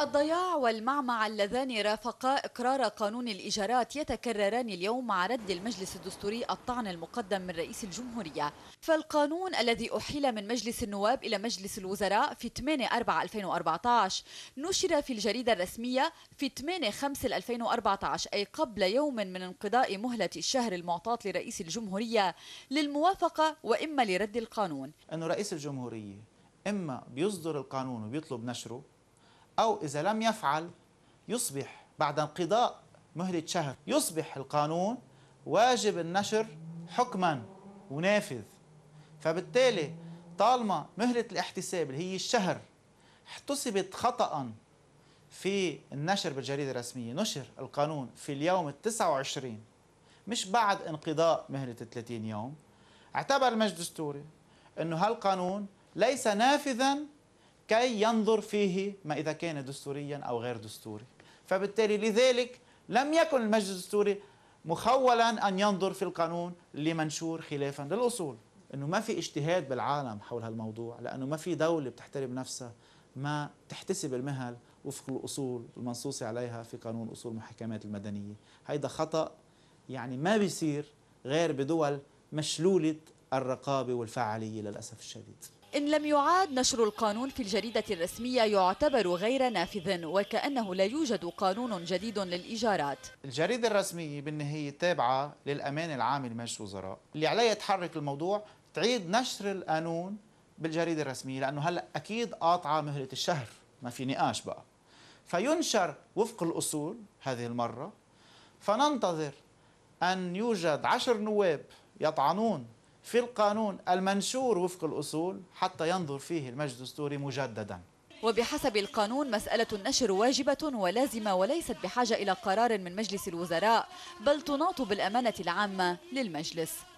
الضياع والمعمع اللذان رافقا إقرار قانون الإيجارات يتكرران اليوم مع رد المجلس الدستوري الطعن المقدم من رئيس الجمهورية فالقانون الذي أحيل من مجلس النواب إلى مجلس الوزراء في 8-4-2014 نشر في الجريدة الرسمية في 8-5-2014 أي قبل يوم من انقضاء مهلة الشهر المعطاة لرئيس الجمهورية للموافقة وإما لرد القانون انه رئيس الجمهورية إما بيصدر القانون وبيطلب نشره أو إذا لم يفعل يصبح بعد انقضاء مهلة شهر يصبح القانون واجب النشر حكما ونافذ فبالتالي طالما مهلة الاحتساب اللي هي الشهر احتسبت خطأ في النشر بالجريدة الرسمية نشر القانون في اليوم التسعة وعشرين مش بعد انقضاء مهلة 30 يوم اعتبر المجلس الدستوري أنه هالقانون ليس نافذا كي ينظر فيه ما إذا كان دستوريا أو غير دستوري فبالتالي لذلك لم يكن المجلس الدستوري مخولا أن ينظر في القانون لمنشور خلافا للأصول أنه ما في اجتهاد بالعالم حول هالموضوع لأنه ما في دولة بتحترم نفسها ما تحتسب المهل وفق الأصول المنصوص عليها في قانون أصول المحاكمات المدنية هيدا خطأ يعني ما بيصير غير بدول مشلولة الرقابة والفعالية للأسف الشديد إن لم يعاد نشر القانون في الجريدة الرسمية يعتبر غير نافذ وكأنه لا يوجد قانون جديد للإيجارات الجريدة الرسمية بالنهاية تابعة للأمان العام لمجلس الوزراء اللي عليها تحرك الموضوع تعيد نشر القانون بالجريدة الرسمية لأنه هلأ أكيد قاطعة مهلة الشهر ما في نقاش بقى فينشر وفق الأصول هذه المرة فننتظر أن يوجد عشر نواب يطعنون في القانون المنشور وفق الأصول حتى ينظر فيه المجلس الدستوري مجددا وبحسب القانون مسألة النشر واجبة ولازمة وليست بحاجة إلى قرار من مجلس الوزراء بل تناط بالأمانة العامة للمجلس